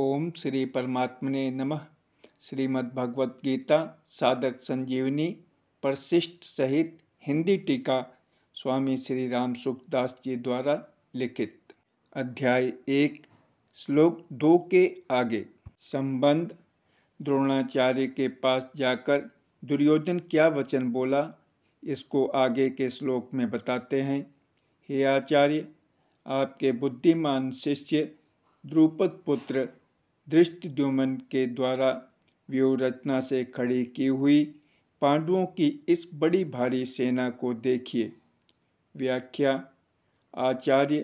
ओम श्री परमात्मने नमः भगवत गीता साधक संजीवनी परशिष्ट सहित हिंदी टीका स्वामी श्री राम सुखदास जी द्वारा लिखित अध्याय एक श्लोक दो के आगे संबंध द्रोणाचार्य के पास जाकर दुर्योधन क्या वचन बोला इसको आगे के श्लोक में बताते हैं हे आचार्य आपके बुद्धिमान शिष्य द्रुपद पुत्र दृष्टिद्युमन के द्वारा व्यूहरचना से खड़ी की हुई पांडवों की इस बड़ी भारी सेना को देखिए व्याख्या आचार्य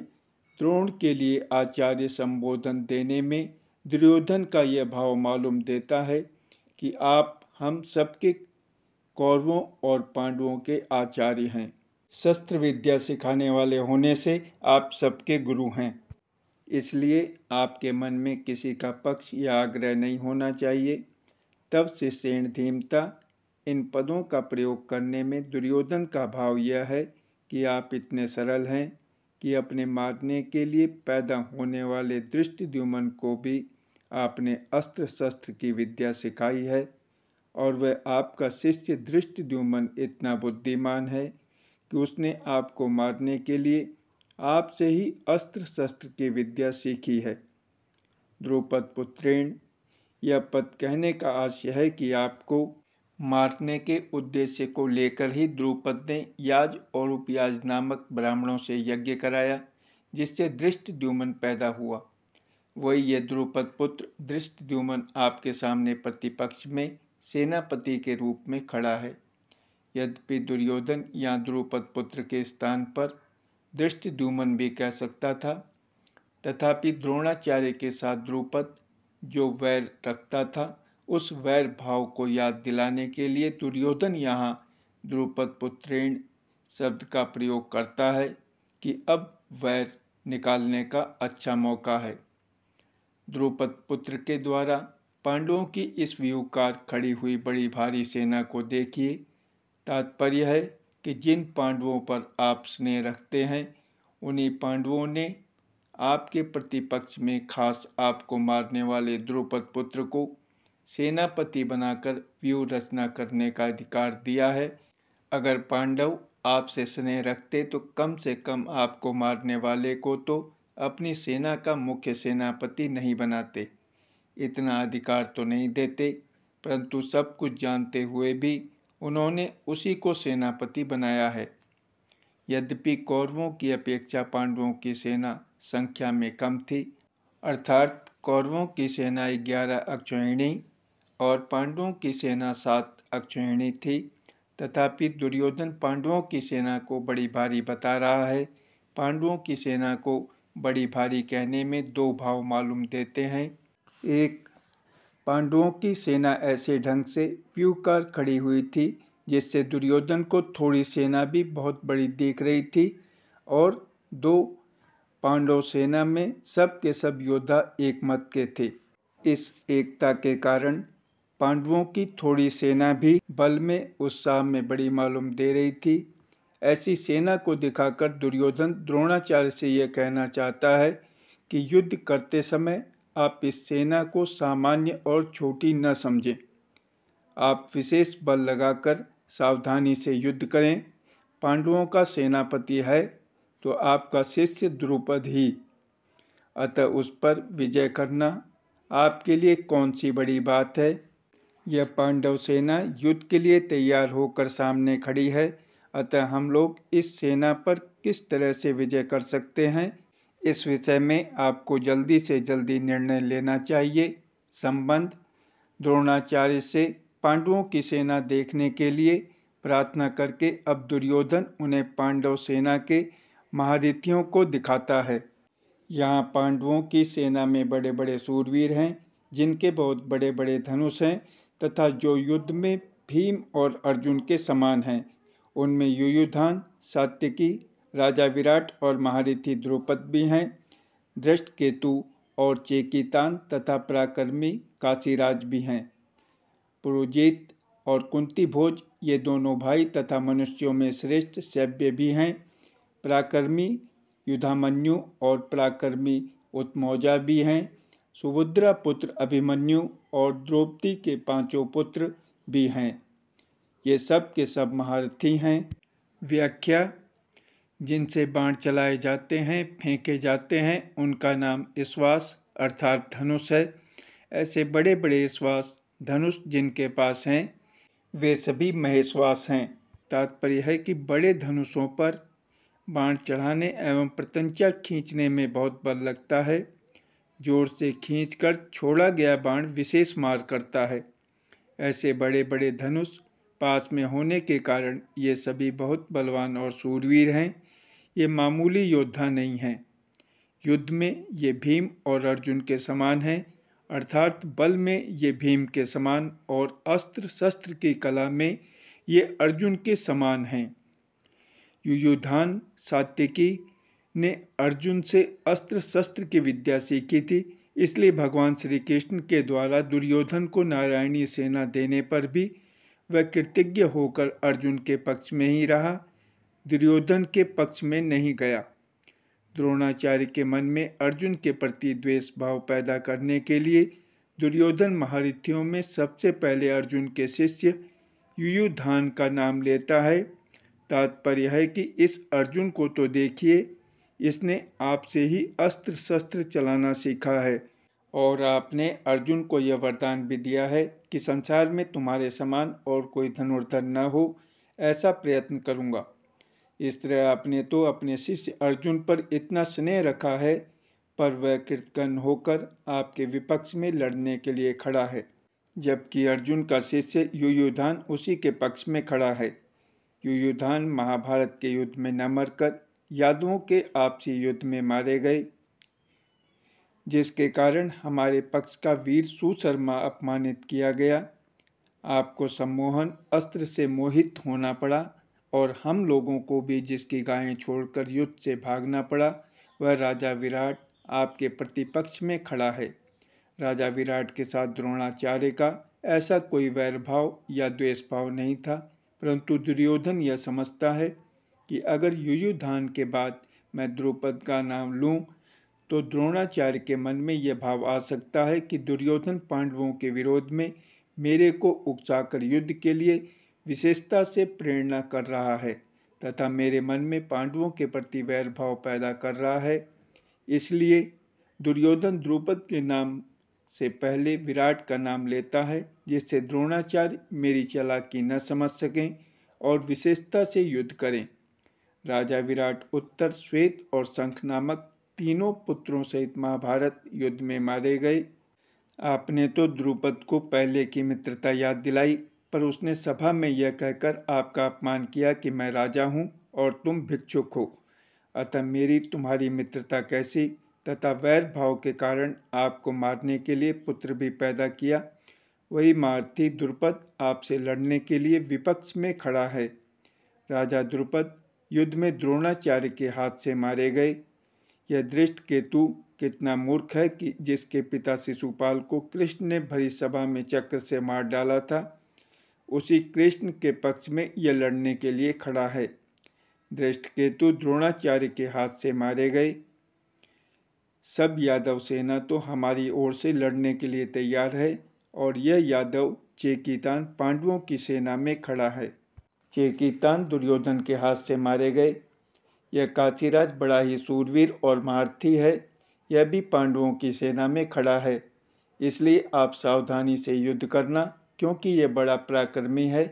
द्रोण के लिए आचार्य संबोधन देने में दुर्योधन का यह भाव मालूम देता है कि आप हम सबके कौरवों और पांडवों के आचार्य हैं शस्त्र विद्या सिखाने वाले होने से आप सबके गुरु हैं इसलिए आपके मन में किसी का पक्ष या आग्रह नहीं होना चाहिए तब से सेण धीमता इन पदों का प्रयोग करने में दुर्योधन का भाव यह है कि आप इतने सरल हैं कि अपने मारने के लिए पैदा होने वाले दृष्टि को भी आपने अस्त्र शस्त्र की विद्या सिखाई है और वह आपका शिष्य दृष्टि इतना बुद्धिमान है कि उसने आपको मारने के लिए आपसे ही अस्त्र शस्त्र की विद्या सीखी है द्रुपद पुत्रेण यह पद कहने का आशय है कि आपको मारने के उद्देश्य को लेकर ही द्रुपद ने याज और उपयाज नामक ब्राह्मणों से यज्ञ कराया जिससे दृष्ट द्युमन पैदा हुआ वही ये द्रुपद पुत्र दृष्ट द्युमन आपके सामने प्रतिपक्ष में सेनापति के रूप में खड़ा है यद्यपि दुर्योधन या द्रुपद पुत्र के स्थान पर दृष्टि भी कह सकता था तथापि द्रोणाचार्य के साथ द्रुपद जो वैर रखता था उस वैर भाव को याद दिलाने के लिए दुर्योधन यहाँ द्रुपद पुत्रेण शब्द का प्रयोग करता है कि अब वैर निकालने का अच्छा मौका है द्रुपद पुत्र के द्वारा पांडवों की इस व्यूकार खड़ी हुई बड़ी भारी सेना को देखिए तात्पर्य है कि जिन पांडवों पर आप स्नेह रखते हैं उन्हीं पांडवों ने आपके प्रतिपक्ष में खास आपको मारने वाले द्रुपद पुत्र को सेनापति बनाकर व्यू रचना करने का अधिकार दिया है अगर पांडव आपसे स्नेह रखते तो कम से कम आपको मारने वाले को तो अपनी सेना का मुख्य सेनापति नहीं बनाते इतना अधिकार तो नहीं देते परंतु सब कुछ जानते हुए भी उन्होंने उसी को सेनापति बनाया है यद्यपि कौरवों की अपेक्षा पांडवों की सेना संख्या में कम थी अर्थात कौरवों की सेना ग्यारह अक्षणी और पांडवों की सेना सात अक्षणी थी तथापि दुर्योधन पांडवों की सेना को बड़ी भारी बता रहा है पांडवों की सेना को बड़ी भारी कहने में दो भाव मालूम देते हैं एक पांडवों की सेना ऐसे ढंग से कर खड़ी हुई थी जिससे दुर्योधन को थोड़ी सेना भी बहुत बड़ी देख रही थी और दो पांडव सेना में सब के सब योद्धा एक मत के थे इस एकता के कारण पांडवों की थोड़ी सेना भी बल में उत्साह में बड़ी मालूम दे रही थी ऐसी सेना को दिखाकर दुर्योधन द्रोणाचार्य से यह कहना चाहता है कि युद्ध करते समय आप इस सेना को सामान्य और छोटी न समझें आप विशेष बल लगाकर सावधानी से युद्ध करें पांडवों का सेनापति है तो आपका शिष्य द्रुपद ही अतः उस पर विजय करना आपके लिए कौन सी बड़ी बात है यह पांडव सेना युद्ध के लिए तैयार होकर सामने खड़ी है अतः हम लोग इस सेना पर किस तरह से विजय कर सकते हैं इस विषय में आपको जल्दी से जल्दी निर्णय लेना चाहिए संबंध द्रोणाचार्य से पांडवों की सेना देखने के लिए प्रार्थना करके अब दुर्योधन उन्हें पांडव सेना के महारथियों को दिखाता है यहाँ पांडवों की सेना में बड़े बड़े सूरवीर हैं जिनके बहुत बड़े बड़े धनुष हैं तथा जो युद्ध में भीम और अर्जुन के समान हैं उनमें युयुधान सात्यकी राजा विराट और महारथी द्रौपद भी हैं दृष्ट केतु और चेकीतान तथा पराक्रमी काशीराज भी हैं पुरोजीत और कुंती भोज ये दोनों भाई तथा मनुष्यों में श्रेष्ठ शैव्य भी हैं पराक्रमी युधामन्यु और पराक्रमी उत्मौजा भी हैं सुभद्रा पुत्र अभिमन्यु और द्रौपदी के पांचों पुत्र भी हैं ये सब के सब महारथी हैं व्याख्या जिनसे बाण चलाए जाते हैं फेंके जाते हैं उनका नाम श्वास अर्थात धनुष है ऐसे बड़े बड़े श्वास धनुष जिनके पास हैं वे सभी महेश्वास हैं तात्पर्य है कि बड़े धनुषों पर बाण चढ़ाने एवं प्रतंचा खींचने में बहुत बल लगता है जोर से खींचकर छोड़ा गया बाण विशेष मार करता है ऐसे बड़े बड़े धनुष पास में होने के कारण ये सभी बहुत बलवान और सूरवीर हैं ये मामूली योद्धा नहीं हैं युद्ध में ये भीम और अर्जुन के समान हैं अर्थात बल में ये भीम के समान और अस्त्र शस्त्र की कला में ये अर्जुन के समान हैं युयुधान सात्यकी ने अर्जुन से अस्त्र शस्त्र की विद्या सीखी थी इसलिए भगवान श्री कृष्ण के द्वारा दुर्योधन को नारायणी सेना देने पर भी वह कृतज्ञ होकर अर्जुन के पक्ष में ही रहा दुर्योधन के पक्ष में नहीं गया द्रोणाचार्य के मन में अर्जुन के प्रति द्वेष भाव पैदा करने के लिए दुर्योधन महारथियों में सबसे पहले अर्जुन के शिष्य युयुधान का नाम लेता है तात्पर्य है कि इस अर्जुन को तो देखिए इसने आपसे ही अस्त्र शस्त्र चलाना सीखा है और आपने अर्जुन को यह वरदान भी दिया है कि संसार में तुम्हारे समान और कोई धनुर्धर न हो ऐसा प्रयत्न करूँगा इस तरह आपने तो अपने शिष्य अर्जुन पर इतना स्नेह रखा है पर वह कृतकन होकर आपके विपक्ष में लड़ने के लिए खड़ा है जबकि अर्जुन का शिष्य युयुधान उसी के पक्ष में खड़ा है युयुधान महाभारत के युद्ध में न मरकर यादवों के आपसी युद्ध में मारे गए जिसके कारण हमारे पक्ष का वीर सुशर्मा अपमानित किया गया आपको सम्मोहन अस्त्र से मोहित होना पड़ा और हम लोगों को भी जिसकी गायें छोड़कर युद्ध से भागना पड़ा वह राजा विराट आपके प्रतिपक्ष में खड़ा है राजा विराट के साथ द्रोणाचार्य का ऐसा कोई वैरभाव या द्वेष भाव नहीं था परंतु दुर्योधन यह समझता है कि अगर युयुधान के बाद मैं द्रौपद का नाम लूं तो द्रोणाचार्य के मन में यह भाव आ सकता है कि दुर्योधन पांडवों के विरोध में मेरे को उकसाकर युद्ध के लिए विशेषता से प्रेरणा कर रहा है तथा मेरे मन में पांडवों के प्रति वैर भाव पैदा कर रहा है इसलिए दुर्योधन द्रुपद के नाम से पहले विराट का नाम लेता है जिससे द्रोणाचार्य मेरी चलाकी न समझ सकें और विशेषता से युद्ध करें राजा विराट उत्तर श्वेत और शंख नामक तीनों पुत्रों सहित महाभारत युद्ध में मारे गए आपने तो द्रुपद को पहले की मित्रता याद दिलाई पर उसने सभा में यह कहकर आपका अपमान किया कि मैं राजा हूँ और तुम भिक्षुक हो अतः मेरी तुम्हारी मित्रता कैसी तथा वैर भाव के कारण आपको मारने के लिए पुत्र भी पैदा किया वही मारथी द्रुपद आपसे लड़ने के लिए विपक्ष में खड़ा है राजा द्रुपद युद्ध में द्रोणाचार्य के हाथ से मारे गए यह दृष्ट केतु कितना मूर्ख है कि जिसके पिता शिशुपाल को कृष्ण ने भरी सभा में चक्र से मार डाला था उसी कृष्ण के पक्ष में यह लड़ने के लिए खड़ा है केतु द्रोणाचार्य के हाथ से मारे गए सब यादव सेना तो हमारी ओर से लड़ने के लिए तैयार है और यह यादव चेकीतान पांडवों की सेना में खड़ा है चेकीतान दुर्योधन के हाथ से मारे गए यह काशीराज बड़ा ही सूरवीर और महारथी है यह भी पांडवों की सेना में खड़ा है इसलिए आप सावधानी से युद्ध करना क्योंकि ये बड़ा पराक्रमी है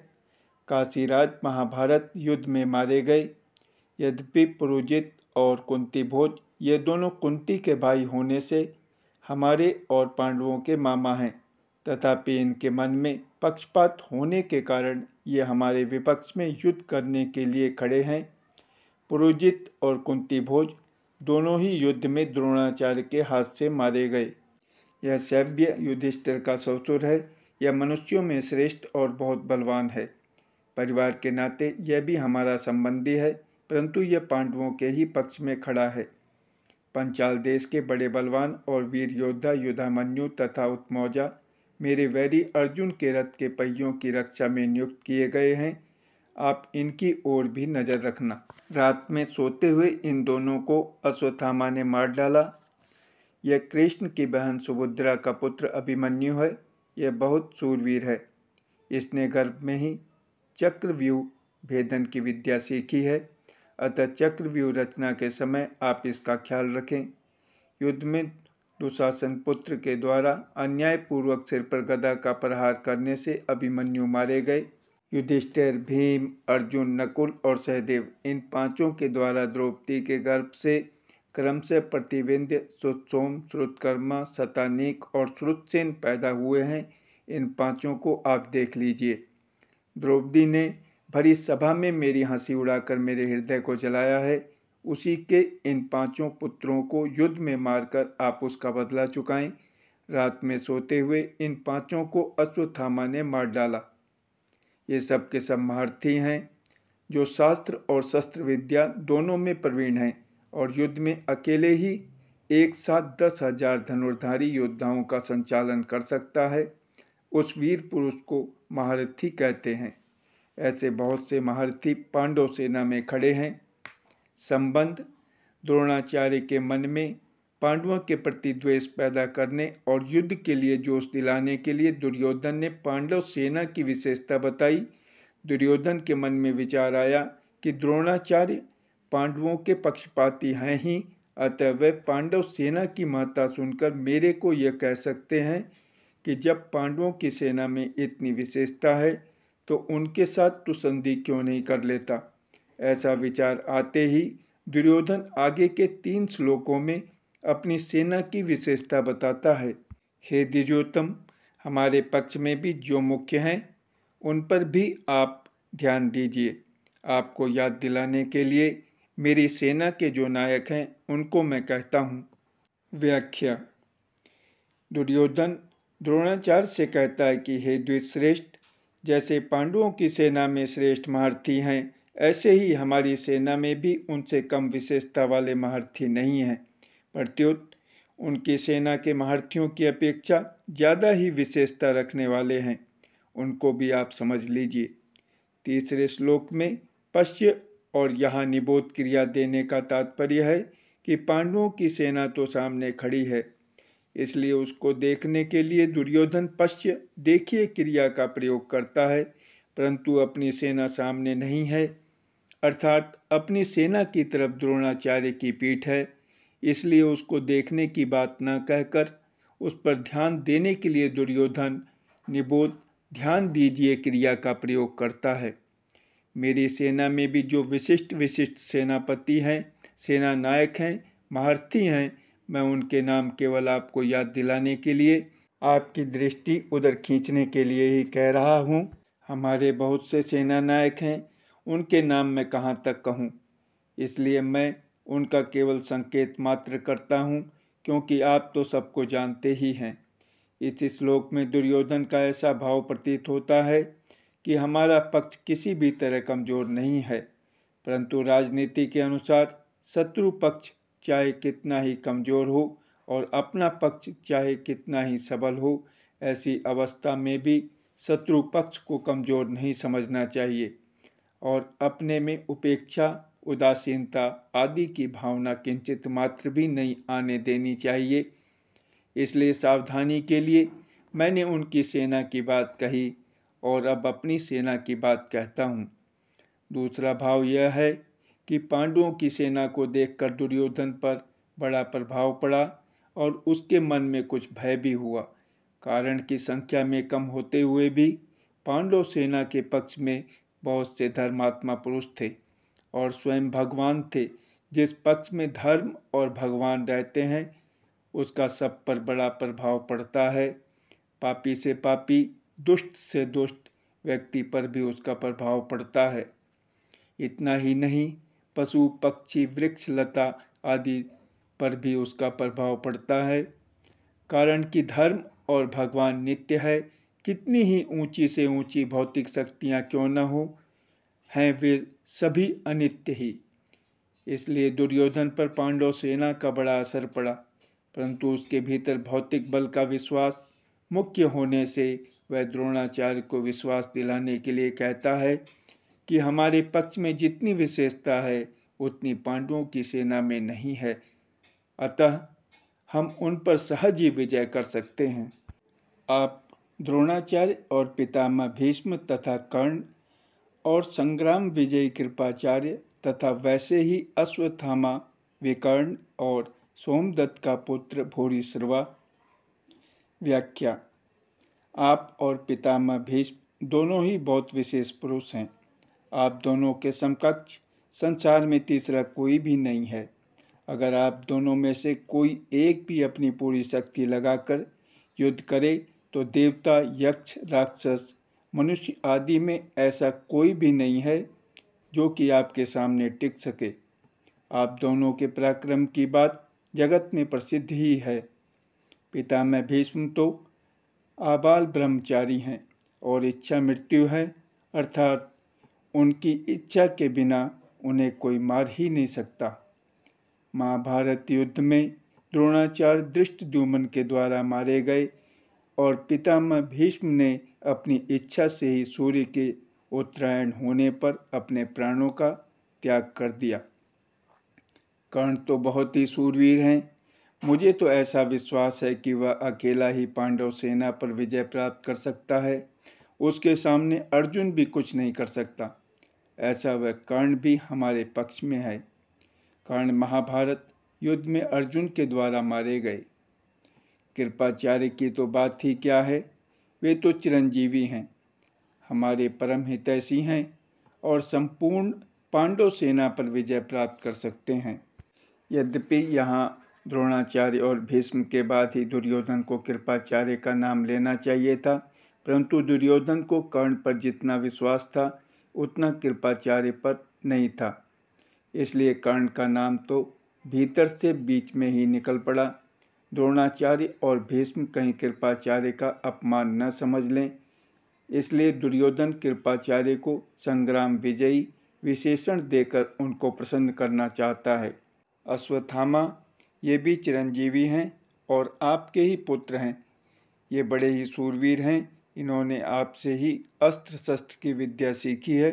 काशीराज महाभारत युद्ध में मारे गए यद्यपि पुरोजित और कुंती भोज ये दोनों कुंती के भाई होने से हमारे और पांडवों के मामा हैं तथापि इनके मन में पक्षपात होने के कारण ये हमारे विपक्ष में युद्ध करने के लिए खड़े हैं पुरोजित और कुंती भोज दोनों ही युद्ध में द्रोणाचार्य के हाथ से मारे गए यह सभ्य युधिष्ठिर का ससुर है यह मनुष्यों में श्रेष्ठ और बहुत बलवान है परिवार के नाते यह भी हमारा संबंधी है परंतु यह पांडवों के ही पक्ष में खड़ा है पंचाल देश के बड़े बलवान और वीर योद्धा युद्धामन्यु तथा उत्मौजा मेरे वैरी अर्जुन के रथ के पहियों की रक्षा में नियुक्त किए गए हैं आप इनकी ओर भी नज़र रखना रात में सोते हुए इन दोनों को अश्वत्थामा ने मार डाला यह कृष्ण की बहन सुभद्रा का पुत्र अभिमन्यु है यह बहुत सूरवीर है इसने गर्भ में ही चक्रव्यूह भेदन की विद्या सीखी है अतः चक्रव्यूह रचना के समय आप इसका ख्याल रखें युद्ध में दुशासन पुत्र के द्वारा अन्यायपूर्वक सिर पर गदा का प्रहार करने से अभिमन्यु मारे गए युधिष्ठिर भीम अर्जुन नकुल और सहदेव इन पांचों के द्वारा द्रौपदी के गर्भ से क्रम से प्रतिबिंध्य सोम श्रुतकर्मा सतानीक और श्रुतसेन पैदा हुए हैं इन पांचों को आप देख लीजिए द्रौपदी ने भरी सभा में मेरी हंसी उड़ाकर मेरे हृदय को जलाया है उसी के इन पांचों पुत्रों को युद्ध में मारकर आप उसका बदला चुकाएं रात में सोते हुए इन पांचों को अश्वत्थामा ने मार डाला ये सबके के सब महारथी हैं जो शास्त्र और शस्त्र विद्या दोनों में प्रवीण हैं और युद्ध में अकेले ही एक साथ दस हजार धनुर्धारी योद्धाओं का संचालन कर सकता है उस वीर पुरुष को महारथी कहते हैं ऐसे बहुत से महारथी पांडव सेना में खड़े हैं संबंध द्रोणाचार्य के मन में पांडवों के प्रति द्वेष पैदा करने और युद्ध के लिए जोश दिलाने के लिए दुर्योधन ने पांडव सेना की विशेषता बताई दुर्योधन के मन में विचार आया कि द्रोणाचार्य पांडवों के पक्षपाती हैं ही अतः वे पांडव सेना की माता सुनकर मेरे को यह कह सकते हैं कि जब पांडवों की सेना में इतनी विशेषता है तो उनके साथ तू संधि क्यों नहीं कर लेता ऐसा विचार आते ही दुर्योधन आगे के तीन श्लोकों में अपनी सेना की विशेषता बताता है हे दिजोतम हमारे पक्ष में भी जो मुख्य हैं उन पर भी आप ध्यान दीजिए आपको याद दिलाने के लिए मेरी सेना के जो नायक हैं उनको मैं कहता हूँ व्याख्या दुर्योधन द्रोणाचार्य से कहता है कि हे द्विश्रेष्ठ जैसे पांडवों की सेना में श्रेष्ठ महारथी हैं ऐसे ही हमारी सेना में भी उनसे कम विशेषता वाले महारथी नहीं हैं प्रत्युत उनकी सेना के महारथियों की अपेक्षा ज़्यादा ही विशेषता रखने वाले हैं उनको भी आप समझ लीजिए तीसरे श्लोक में पश्य और यहाँ निबोध क्रिया देने का तात्पर्य है कि पांडवों की सेना तो सामने खड़ी है इसलिए उसको देखने के लिए दुर्योधन पश्च्य देखिए क्रिया का प्रयोग करता है परंतु अपनी सेना सामने नहीं है अर्थात अपनी सेना की तरफ द्रोणाचार्य की पीठ है इसलिए उसको देखने की बात न कहकर उस पर ध्यान देने के लिए दुर्योधन निबोध ध्यान दीजिए क्रिया का प्रयोग करता है मेरी सेना में भी जो विशिष्ट विशिष्ट सेनापति हैं सेना नायक हैं महारथी हैं मैं उनके नाम केवल आपको याद दिलाने के लिए आपकी दृष्टि उधर खींचने के लिए ही कह रहा हूँ हमारे बहुत से सेना नायक हैं उनके नाम मैं कहाँ तक कहूँ इसलिए मैं उनका केवल संकेत मात्र करता हूँ क्योंकि आप तो सबको जानते ही हैं इस श्लोक में दुर्योधन का ऐसा भाव प्रतीत होता है कि हमारा पक्ष किसी भी तरह कमज़ोर नहीं है परंतु राजनीति के अनुसार शत्रु पक्ष चाहे कितना ही कमज़ोर हो और अपना पक्ष चाहे कितना ही सबल हो ऐसी अवस्था में भी शत्रु पक्ष को कमज़ोर नहीं समझना चाहिए और अपने में उपेक्षा उदासीनता आदि की भावना किंचित मात्र भी नहीं आने देनी चाहिए इसलिए सावधानी के लिए मैंने उनकी सेना की बात कही और अब अपनी सेना की बात कहता हूँ दूसरा भाव यह है कि पांडवों की सेना को देखकर दुर्योधन पर बड़ा प्रभाव पड़ा और उसके मन में कुछ भय भी हुआ कारण की संख्या में कम होते हुए भी पांडव सेना के पक्ष में बहुत से धर्मात्मा पुरुष थे और स्वयं भगवान थे जिस पक्ष में धर्म और भगवान रहते हैं उसका सब पर बड़ा प्रभाव पड़ता है पापी से पापी दुष्ट से दुष्ट व्यक्ति पर भी उसका प्रभाव पड़ता है इतना ही नहीं पशु पक्षी वृक्ष लता आदि पर भी उसका प्रभाव पड़ता है कारण कि धर्म और भगवान नित्य है कितनी ही ऊंची से ऊंची भौतिक शक्तियाँ क्यों न हो हैं वे सभी अनित्य ही इसलिए दुर्योधन पर पांडव सेना का बड़ा असर पड़ा परंतु उसके भीतर भौतिक बल का विश्वास मुख्य होने से वह द्रोणाचार्य को विश्वास दिलाने के लिए कहता है कि हमारे पक्ष में जितनी विशेषता है उतनी पांडवों की सेना में नहीं है अतः हम उन पर सहज ही विजय कर सकते हैं आप द्रोणाचार्य और पितामह भीष्म तथा कर्ण और संग्राम विजय कृपाचार्य तथा वैसे ही अश्वत्थामा विकर्ण और सोमदत्त का पुत्र भोरी सर्वा व्याख्या आप और पितामह भीष्म दोनों ही बहुत विशेष पुरुष हैं आप दोनों के समकक्ष संसार में तीसरा कोई भी नहीं है अगर आप दोनों में से कोई एक भी अपनी पूरी शक्ति लगाकर युद्ध करे तो देवता यक्ष राक्षस मनुष्य आदि में ऐसा कोई भी नहीं है जो कि आपके सामने टिक सके आप दोनों के पराक्रम की बात जगत में प्रसिद्ध ही है पितामह भीष्म तो आबाल ब्रह्मचारी हैं और इच्छा मृत्यु है अर्थात उनकी इच्छा के बिना उन्हें कोई मार ही नहीं सकता महाभारत युद्ध में द्रोणाचार्य दृष्ट दुमन के द्वारा मारे गए और पितामह भीष्म ने अपनी इच्छा से ही सूर्य के उत्तरायण होने पर अपने प्राणों का त्याग कर दिया कर्ण तो बहुत ही सूरवीर हैं मुझे तो ऐसा विश्वास है कि वह अकेला ही पांडव सेना पर विजय प्राप्त कर सकता है उसके सामने अर्जुन भी कुछ नहीं कर सकता ऐसा वह कर्ण भी हमारे पक्ष में है कर्ण महाभारत युद्ध में अर्जुन के द्वारा मारे गए कृपाचार्य की तो बात ही क्या है वे तो चिरंजीवी हैं हमारे परम हितैषी हैं और संपूर्ण पांडव सेना पर विजय प्राप्त कर सकते हैं यद्यपि यहाँ द्रोणाचार्य और भीष्म के बाद ही दुर्योधन को कृपाचार्य का नाम लेना चाहिए था परंतु दुर्योधन को कर्ण पर जितना विश्वास था उतना कृपाचार्य पर नहीं था इसलिए कर्ण का नाम तो भीतर से बीच में ही निकल पड़ा द्रोणाचार्य और भीष्म कहीं कृपाचार्य का अपमान न समझ लें इसलिए दुर्योधन कृपाचार्य को संग्राम विजयी विशेषण देकर उनको प्रसन्न करना चाहता है अश्वत्थामा ये भी चिरंजीवी हैं और आपके ही पुत्र हैं ये बड़े ही सूरवीर हैं इन्होंने आपसे ही अस्त्र शस्त्र की विद्या सीखी है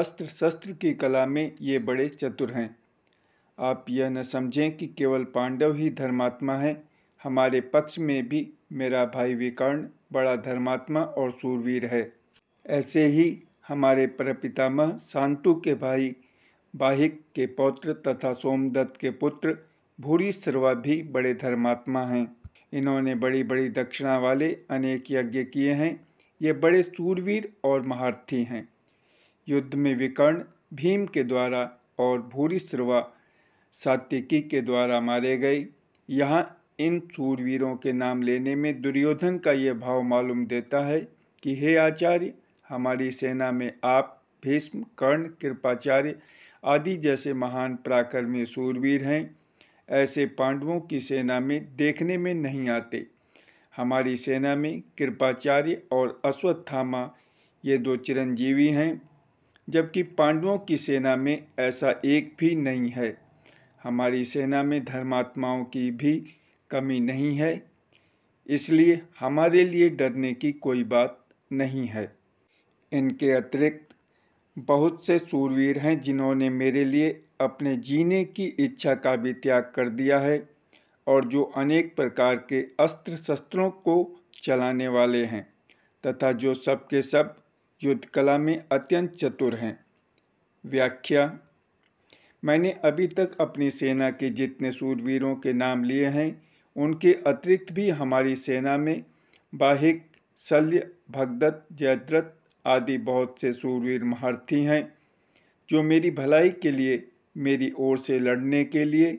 अस्त्र शस्त्र की कला में ये बड़े चतुर हैं आप यह न समझें कि केवल पांडव ही धर्मात्मा है हमारे पक्ष में भी मेरा भाई विकर्ण बड़ा धर्मात्मा और सूरवीर है ऐसे ही हमारे परपितामह सांतु के भाई बाहिक के पौत्र तथा सोमदत्त के पुत्र भूरी सर्वा भी बड़े धर्मात्मा हैं इन्होंने बड़ी बड़ी दक्षिणा वाले अनेक यज्ञ किए हैं ये बड़े सूरवीर और महारथी हैं युद्ध में विकर्ण भीम के द्वारा और भूरी सर्वा सात्विकी के द्वारा मारे गए यहाँ इन सूरवीरों के नाम लेने में दुर्योधन का यह भाव मालूम देता है कि हे आचार्य हमारी सेना में आप भीष्म कर्ण कृपाचार्य आदि जैसे महान पराक्रमी सूरवीर हैं ऐसे पांडवों की सेना में देखने में नहीं आते हमारी सेना में कृपाचार्य और अश्वत्थामा ये दो चिरंजीवी हैं जबकि पांडवों की सेना में ऐसा एक भी नहीं है हमारी सेना में धर्मात्माओं की भी कमी नहीं है इसलिए हमारे लिए डरने की कोई बात नहीं है इनके अतिरिक्त बहुत से सूरवीर हैं जिन्होंने मेरे लिए अपने जीने की इच्छा का भी त्याग कर दिया है और जो अनेक प्रकार के अस्त्र शस्त्रों को चलाने वाले हैं तथा जो सब सब युद्ध कला में अत्यंत चतुर हैं व्याख्या मैंने अभी तक अपनी सेना के जितने सूरवीरों के नाम लिए हैं उनके अतिरिक्त भी हमारी सेना में बाहिक शल्य भगदत्त जयद्रथ आदि बहुत से सूरवीर महारथी हैं जो मेरी भलाई के लिए मेरी ओर से लड़ने के लिए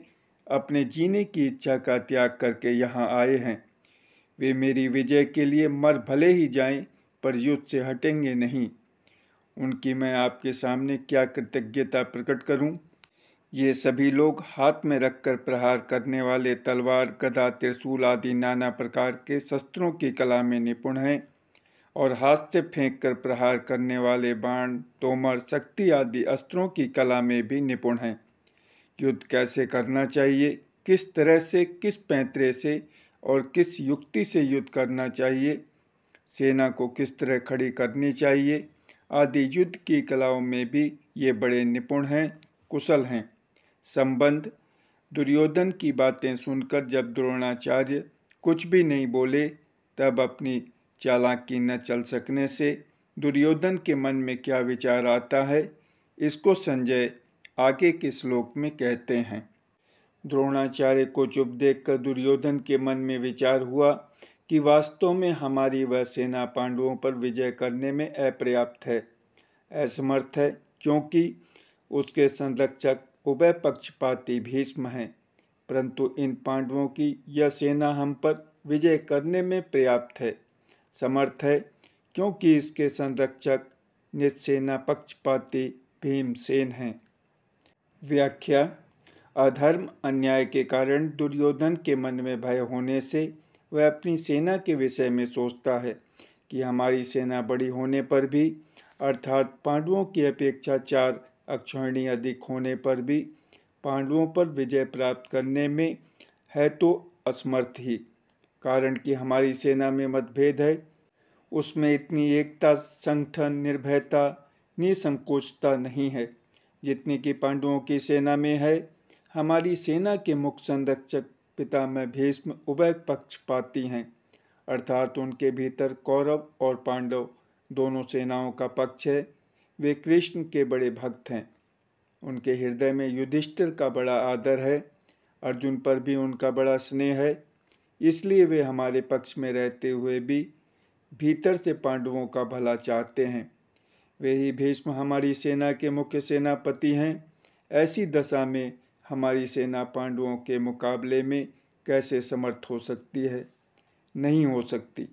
अपने जीने की इच्छा का त्याग करके यहाँ आए हैं वे मेरी विजय के लिए मर भले ही जाएं पर युद्ध से हटेंगे नहीं उनकी मैं आपके सामने क्या कृतज्ञता प्रकट करूं? ये सभी लोग हाथ में रखकर प्रहार करने वाले तलवार गदा त्रिशूल आदि नाना प्रकार के शस्त्रों की कला में निपुण हैं और हाथ से फेंक कर प्रहार करने वाले बाण तोमर शक्ति आदि अस्त्रों की कला में भी निपुण हैं युद्ध कैसे करना चाहिए किस तरह से किस पैंतरे से और किस युक्ति से युद्ध करना चाहिए सेना को किस तरह खड़ी करनी चाहिए आदि युद्ध की कलाओं में भी ये बड़े निपुण हैं कुशल हैं संबंध दुर्योधन की बातें सुनकर जब द्रोणाचार्य कुछ भी नहीं बोले तब अपनी चालाकी न चल सकने से दुर्योधन के मन में क्या विचार आता है इसको संजय आगे के श्लोक में कहते हैं द्रोणाचार्य को चुप देखकर दुर्योधन के मन में विचार हुआ कि वास्तव में हमारी वह सेना पांडवों पर विजय करने में अपर्याप्त है असमर्थ है क्योंकि उसके संरक्षक उभय पक्षपाती भीष्म हैं परंतु इन पांडवों की यह सेना हम पर विजय करने में पर्याप्त है समर्थ है क्योंकि इसके संरक्षक निस्सेना पक्षपाती भीमसेन हैं व्याख्या अधर्म अन्याय के कारण दुर्योधन के मन में भय होने से वह अपनी सेना के विषय में सोचता है कि हमारी सेना बड़ी होने पर भी अर्थात पांडवों की अपेक्षा चार अक्षरणी अधिक होने पर भी पांडवों पर विजय प्राप्त करने में है तो असमर्थ ही कारण कि हमारी सेना में मतभेद है उसमें इतनी एकता संगठन निर्भयता निसंकोचता नहीं है जितनी कि पांडवों की सेना में है हमारी सेना के मुख्य संरक्षक में भीष्म उभय पक्ष पाती हैं अर्थात उनके भीतर कौरव और पांडव दोनों सेनाओं का पक्ष है वे कृष्ण के बड़े भक्त हैं उनके हृदय में युधिष्ठिर का बड़ा आदर है अर्जुन पर भी उनका बड़ा स्नेह है इसलिए वे हमारे पक्ष में रहते हुए भी भीतर से पांडवों का भला चाहते हैं वे ही भीष्म हमारी सेना के मुख्य सेनापति हैं ऐसी दशा में हमारी सेना पांडवों के मुकाबले में कैसे समर्थ हो सकती है नहीं हो सकती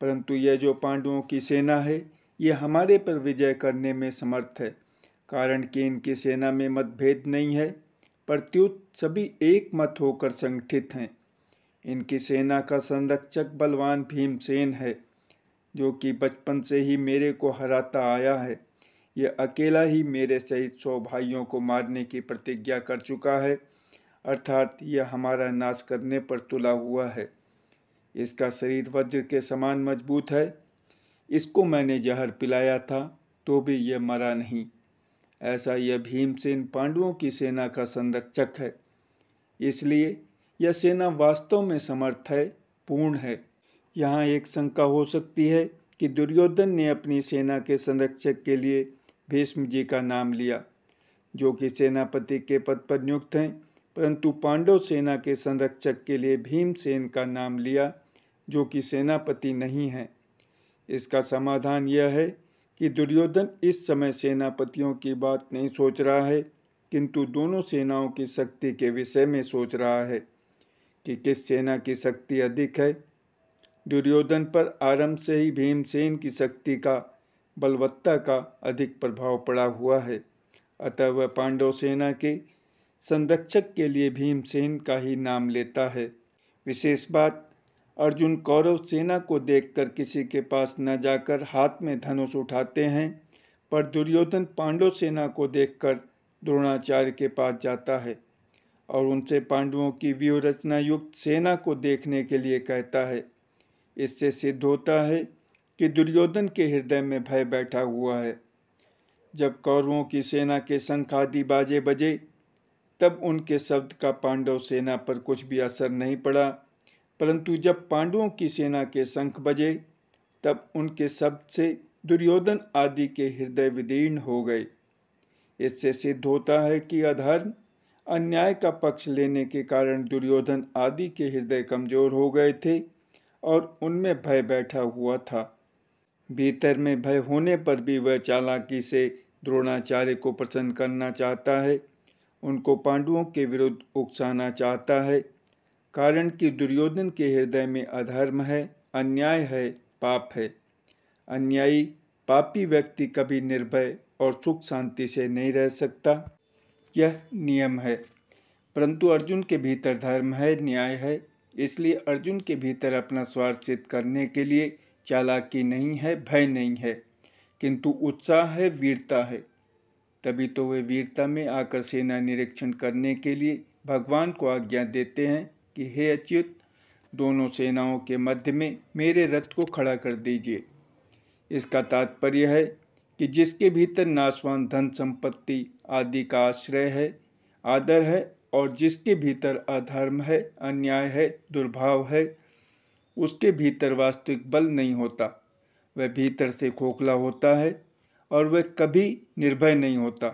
परंतु यह जो पांडवों की सेना है ये हमारे पर विजय करने में समर्थ है कारण कि इनकी सेना में मतभेद नहीं है प्रत्युत सभी एक मत होकर संगठित हैं इनकी सेना का संरक्षक बलवान भीमसेन है जो कि बचपन से ही मेरे को हराता आया है यह अकेला ही मेरे सहित सौ भाइयों को मारने की प्रतिज्ञा कर चुका है अर्थात यह हमारा नाश करने पर तुला हुआ है इसका शरीर वज्र के समान मजबूत है इसको मैंने जहर पिलाया था तो भी यह मरा नहीं ऐसा यह भीमसेन पांडवों की सेना का संरक्षक है इसलिए यह सेना वास्तव में समर्थ है पूर्ण है यहाँ एक शंका हो सकती है कि दुर्योधन ने अपनी सेना के संरक्षक के लिए भीष्म जी का नाम लिया जो कि सेनापति के पद पर नियुक्त हैं परंतु पांडव सेना के संरक्षक के लिए भीमसेन का नाम लिया जो कि सेनापति नहीं है इसका समाधान यह है कि दुर्योधन इस समय सेनापतियों की बात नहीं सोच रहा है किंतु दोनों सेनाओं की शक्ति के विषय में सोच रहा है कि किस सेना की शक्ति अधिक है दुर्योधन पर आरंभ से ही भीमसेन की शक्ति का बलवत्ता का अधिक प्रभाव पड़ा हुआ है अतः वह पांडव सेना के संरक्षक के लिए भीमसेन का ही नाम लेता है विशेष बात अर्जुन कौरव सेना को देखकर किसी के पास न जाकर हाथ में धनुष उठाते हैं पर दुर्योधन पांडव सेना को देखकर द्रोणाचार्य के पास जाता है और उनसे पांडवों की व्यूहरचना युक्त सेना को देखने के लिए कहता है इससे सिद्ध होता है कि दुर्योधन के हृदय में भय बैठा हुआ है जब कौरवों की सेना के आदि बाजे बजे तब उनके शब्द का पांडव सेना पर कुछ भी असर नहीं पड़ा परंतु जब पांडवों की सेना के शंख बजे तब उनके शब्द से दुर्योधन आदि के हृदय विदीर्ण हो गए इससे सिद्ध होता है कि अधर्म अन्याय का पक्ष लेने के कारण दुर्योधन आदि के हृदय कमजोर हो गए थे और उनमें भय बैठा हुआ था भीतर में भय होने पर भी वह चालाकी से द्रोणाचार्य को प्रसन्न करना चाहता है उनको पांडवों के विरुद्ध उकसाना चाहता है कारण कि दुर्योधन के हृदय में अधर्म है अन्याय है पाप है अन्यायी पापी व्यक्ति कभी निर्भय और सुख शांति से नहीं रह सकता यह नियम है परंतु अर्जुन के भीतर धर्म है न्याय है इसलिए अर्जुन के भीतर अपना स्वार्थ सिद्ध करने के लिए चालाकी नहीं है भय नहीं है किंतु उत्साह है वीरता है तभी तो वे वीरता में आकर सेना निरीक्षण करने के लिए भगवान को आज्ञा देते हैं कि हे अच्युत दोनों सेनाओं के मध्य में मेरे रथ को खड़ा कर दीजिए इसका तात्पर्य है कि जिसके भीतर नाशवान धन संपत्ति आदि का आश्रय है आदर है और जिसके भीतर अधर्म है अन्याय है दुर्भाव है उसके भीतर वास्तविक बल नहीं होता वह भीतर से खोखला होता है और वह कभी निर्भय नहीं होता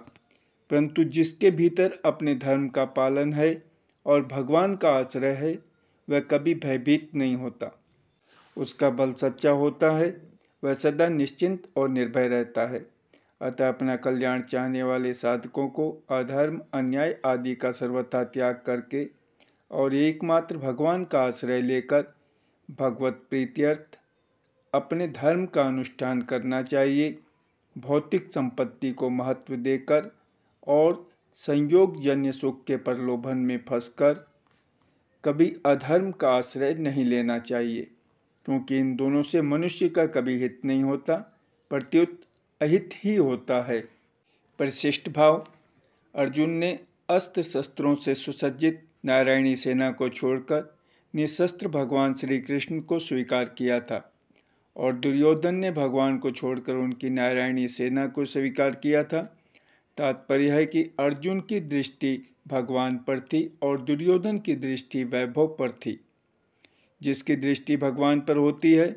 परंतु जिसके भीतर अपने धर्म का पालन है और भगवान का आश्रय है वह कभी भयभीत नहीं होता उसका बल सच्चा होता है वह सदा निश्चिंत और निर्भय रहता है अतः अपना कल्याण चाहने वाले साधकों को अधर्म अन्याय आदि का सर्वथा त्याग करके और एकमात्र भगवान का आश्रय लेकर भगवत प्रीत्यर्थ अपने धर्म का अनुष्ठान करना चाहिए भौतिक संपत्ति को महत्व देकर और संयोग जन्य सुख के प्रलोभन में फंसकर कभी अधर्म का आश्रय नहीं लेना चाहिए क्योंकि इन दोनों से मनुष्य का कभी हित नहीं होता प्रत्युत अहित ही होता है परिशिष्ट भाव अर्जुन ने अस्त्र शस्त्रों से सुसज्जित नारायणी सेना को छोड़कर निशस्त्र भगवान श्री कृष्ण को स्वीकार किया था और दुर्योधन ने भगवान को छोड़कर उनकी नारायणी सेना को स्वीकार किया था तात्पर्य है कि अर्जुन की दृष्टि भगवान पर थी और दुर्योधन की दृष्टि वैभव पर थी जिसकी दृष्टि भगवान पर होती है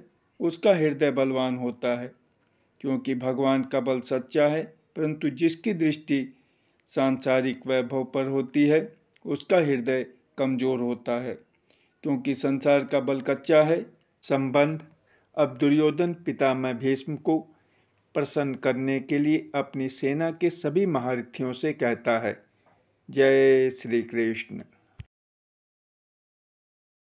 उसका हृदय बलवान होता है क्योंकि भगवान का बल सच्चा है परंतु जिसकी दृष्टि सांसारिक वैभव पर होती है उसका हृदय कमज़ोर होता है क्योंकि संसार का बल कच्चा है संबंध अब दुर्योधन पितामह भीष्म को प्रसन्न करने के लिए अपनी सेना के सभी महारथियों से कहता है जय श्री कृष्ण